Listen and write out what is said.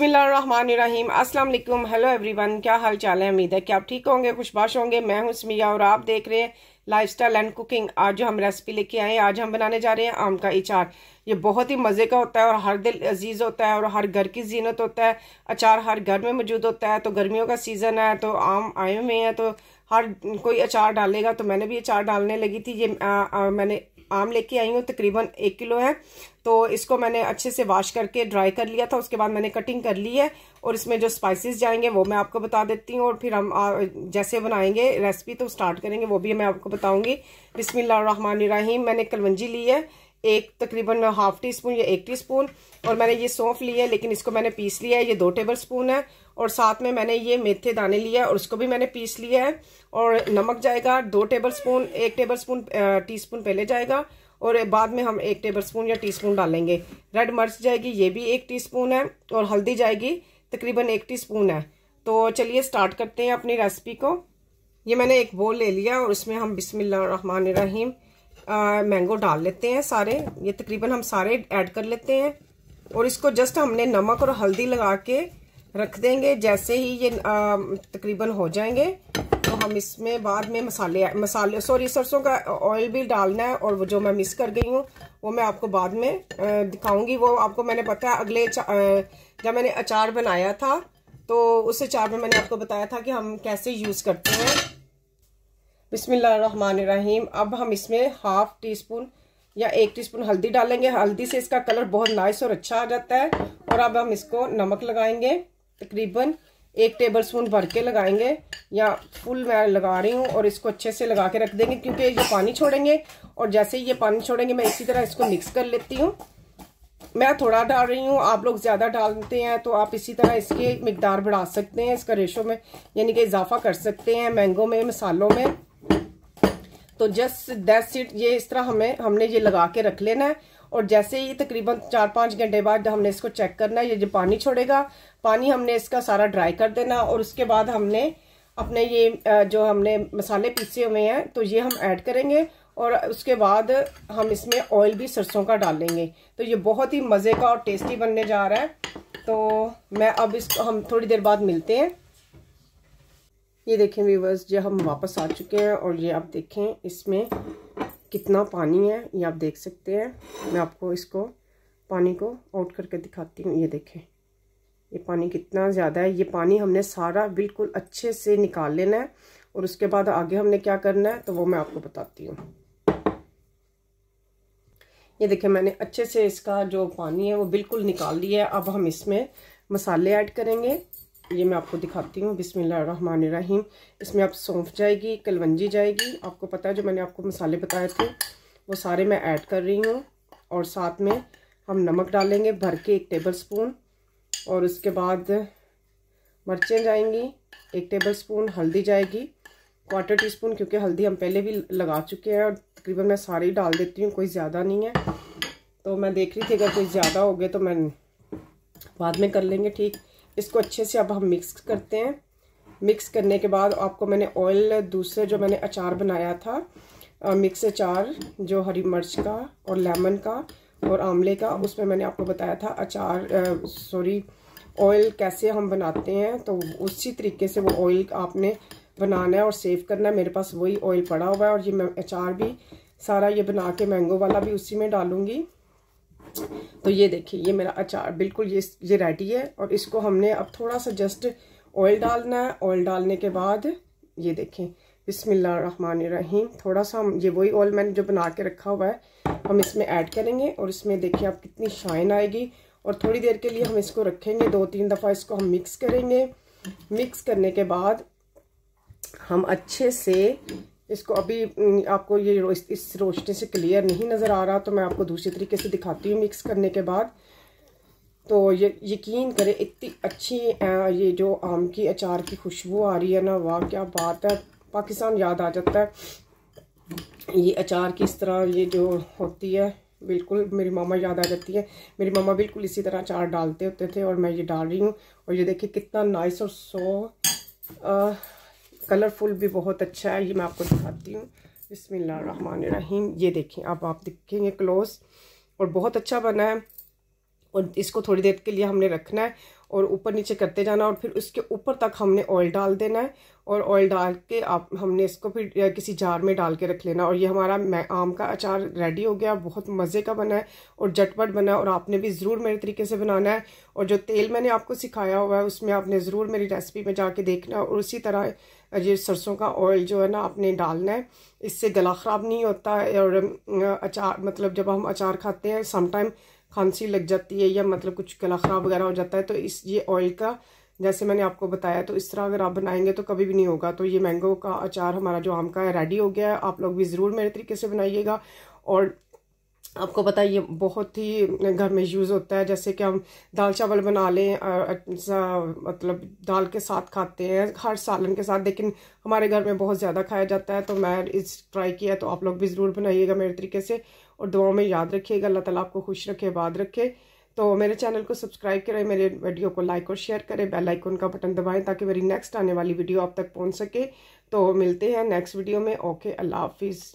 बसमीम अस्सलाम वालेकुम हेलो एवरीवन क्या हाल चाल है उम्मीद है कि आप ठीक होंगे खुशबाश होंगे मैं हूं स्मिया और आप देख रहे हैं लाइफस्टाइल एंड कुकिंग आज जो हम रेसिपी लेके आए हैं आज हम बनाने जा रहे हैं आम का अचार ये बहुत ही मज़े का होता है और हर दिल अजीज़ होता है और हर घर की जीनत होता है अचार हर घर में मौजूद होता है तो गर्मियों का सीज़न है तो आम आए हुए हैं तो हर कोई अचार डालेगा तो मैंने भी अचार डालने लगी थी ये आ, आ, मैंने आम लेके आई हूँ तकरीबन एक किलो है तो इसको मैंने अच्छे से वॉश करके ड्राई कर लिया था उसके बाद मैंने कटिंग कर ली है और इसमें जो स्पाइसेस जाएंगे वो मैं आपको बता देती हूँ और फिर हम जैसे बनाएंगे रेसिपी तो स्टार्ट करेंगे वो भी मैं आपको बताऊँगी बिसमिल्लर रहीम मैंने कलवंजी ली है एक तकरीबन हाफ टी स्पून या एक टी स्पून और मैंने ये सौंफ ली है लेकिन इसको मैंने पीस लिया है ये दो टेबल स्पून है और साथ में मैंने ये मेथे दाने लिया है और उसको भी मैंने पीस लिया है और नमक जाएगा दो टेबल स्पून एक टेबल स्पून टी स्पून पहले जाएगा और बाद में हम एक टेबल स्पून या टी स्पून डालेंगे रेड मिर्च जाएगी ये भी एक टी स्पून है और हल्दी जाएगी तकरीबन एक टी स्पून है तो चलिए स्टार्ट करते हैं अपनी रेसिपी को ये मैंने एक बोल ले लिया और उसमें हम बिसमिल्ल रहीम मैंगो डाल लेते हैं सारे ये तकरीबन हम सारे ऐड कर लेते हैं और इसको जस्ट हमने नमक और हल्दी लगा के रख देंगे जैसे ही ये तकरीबन हो जाएंगे तो हम इसमें बाद में मसाले मसाले सॉरी सरसों का ऑयल भी डालना है और वो जो मैं मिस कर गई हूँ वो मैं आपको बाद में दिखाऊंगी वो आपको मैंने पता है अगले जब मैंने अचार बनाया था तो उस अचार में मैंने आपको बताया था कि हम कैसे यूज़ करते हैं बिसमीम अब हम इसमें हाफ टी स्पून या एक टीस्पून हल्दी डालेंगे हल्दी से इसका कलर बहुत नाइस और अच्छा आ जाता है और अब हम इसको नमक लगाएंगे तकरीबन एक टेबल स्पून भर के लगाएंगे या फुल मैं लगा रही हूँ और इसको अच्छे से लगा के रख देंगे क्योंकि ये पानी छोड़ेंगे और जैसे ही ये पानी छोड़ेंगे मैं इसी तरह इसको मिक्स कर लेती हूँ मैं थोड़ा डाल रही हूँ आप लोग ज़्यादा डालते हैं तो आप इसी तरह इसकी मकदार बढ़ा सकते हैं इसका रेशो में यानी कि इजाफा कर सकते हैं मैंगो में मसालों में तो जस्ट दैट सीट ये इस तरह हमें हमने ये लगा के रख लेना है और जैसे ही तकरीबन चार पाँच घंटे बाद हमने इसको चेक करना है ये जो पानी छोड़ेगा पानी हमने इसका सारा ड्राई कर देना और उसके बाद हमने अपने ये जो हमने मसाले पीसे हुए हैं तो ये हम ऐड करेंगे और उसके बाद हम इसमें ऑयल भी सरसों का डालेंगे तो ये बहुत ही मज़े का और टेस्टी बनने जा रहा है तो मैं अब इसको हम थोड़ी देर बाद मिलते हैं ये देखें व्यूवर्स ये हम वापस आ चुके हैं और ये आप देखें इसमें कितना पानी है ये आप देख सकते हैं मैं आपको इसको पानी को आउट करके दिखाती हूँ ये देखें ये पानी कितना ज़्यादा है ये पानी हमने सारा बिल्कुल अच्छे से निकाल लेना है और उसके बाद आगे हमने क्या करना है तो वो मैं आपको बताती हूँ ये देखें मैंने अच्छे से इसका जो पानी है वो बिल्कुल निकाल लिया है अब हम इसमें मसाले ऐड करेंगे ये मैं आपको दिखाती हूँ बिसमिल्ल रहीम इसमें आप सौंफ जाएगी कलवंजी जाएगी आपको पता है जो मैंने आपको मसाले बताए थे वो सारे मैं ऐड कर रही हूँ और साथ में हम नमक डालेंगे भर के एक टेबल स्पून और उसके बाद मर्चें जाएंगी एक टेबल स्पून हल्दी जाएगी क्वार्टर टी स्पून क्योंकि हल्दी हम पहले भी लगा चुके हैं और तकरीबन मैं सारे ही डाल देती हूँ कोई ज़्यादा नहीं है तो मैं देख रही थी अगर कोई ज़्यादा हो गया तो मैं बाद में कर लेंगे ठीक इसको अच्छे से अब हम मिक्स करते हैं मिक्स करने के बाद आपको मैंने ऑयल दूसरे जो मैंने अचार बनाया था मिक्स अचार जो हरी मिर्च का और लेमन का और आमले का उसमें मैंने आपको बताया था अचार सॉरी ऑयल कैसे हम बनाते हैं तो उसी तरीके से वो ऑयल आपने बनाना है और सेव करना है मेरे पास वही ऑयल पड़ा हुआ है और ये मैं अचार भी सारा ये बना के मैंगो वाला भी उसी में डालूंगी तो ये देखिए ये मेरा अचार बिल्कुल ये ये रेडी है और इसको हमने अब थोड़ा सा जस्ट ऑयल डालना है ऑयल डालने के बाद ये देखें बिसमीम थोड़ा सा हम ये वही ऑयल मैंने जो बना के रखा हुआ है हम इसमें ऐड करेंगे और इसमें देखिए आप कितनी शाइन आएगी और थोड़ी देर के लिए हम इसको रखेंगे दो तीन दफ़ा इसको हम मिक्स करेंगे मिक्स करने के बाद हम अच्छे से इसको अभी आपको ये इस रोशनी से क्लियर नहीं नज़र आ रहा तो मैं आपको दूसरे तरीके से दिखाती हूँ मिक्स करने के बाद तो ये यकीन करें इतनी अच्छी ये जो आम की अचार की खुशबू आ रही है ना वाह क्या बात है पाकिस्तान याद आ जाता है ये अचार की इस तरह ये जो होती है बिल्कुल मेरी मामा याद आ जाती है मेरी मामा बिल्कुल इसी तरह अचार डालते होते थे और मैं ये डाल रही हूँ और ये देखिए कितना नाइस और सो आ, कलरफुल भी बहुत अच्छा है ये मैं आपको दिखाती हूँ बिसमीम ये देखें अब आप दिखेंगे क्लोज और बहुत अच्छा बना है और इसको थोड़ी देर के लिए हमने रखना है और ऊपर नीचे करते जाना और फिर उसके ऊपर तक हमने ऑयल डाल देना है और ऑयल डाल के आप हमने इसको फिर किसी जार में डाल के रख लेना और ये हमारा मैं आम का अचार रेडी हो गया बहुत मज़े का बना है और झटपट बना है और आपने भी ज़रूर मेरे तरीके से बनाना है और जो तेल मैंने आपको सिखाया हुआ है उसमें आपने ज़रूर मेरी रेसिपी में जाके देखना है और उसी तरह ये सरसों का ऑयल जो है ना आपने डालना है इससे गला ख़राब नहीं होता है और अचार मतलब जब हम अचार खाते हैं समटाइम खांसी लग जाती है या मतलब कुछ गला ख़राब वगैरह हो जाता है तो इस ये ऑयल का जैसे मैंने आपको बताया तो इस तरह अगर आप बनाएंगे तो कभी भी नहीं होगा तो ये मैंगो का अचार हमारा जो आम का है रेडी हो गया है आप लोग भी ज़रूर मेरे तरीके से बनाइएगा और आपको पता है ये बहुत ही घर में यूज़ होता है जैसे कि हम दाल चावल बना लें मतलब दाल के साथ खाते हैं हर सालन के साथ लेकिन हमारे घर में बहुत ज़्यादा खाया जाता है तो मैं इस ट्राई किया तो आप लोग भी ज़रूर बनाइएगा मेरे तरीके से और दुआओं में याद रखिएगा अल्लाह ताला आपको खुश रखे आबाद रखे तो मेरे चैनल को सब्सक्राइब करें मेरे वीडियो को लाइक और शेयर करें बेल आइकन का बटन दबाएं ताकि मेरी नेक्स्ट आने वाली वीडियो आप तक पहुंच सके तो मिलते हैं नेक्स्ट वीडियो में ओके अल्लाह हाफिज़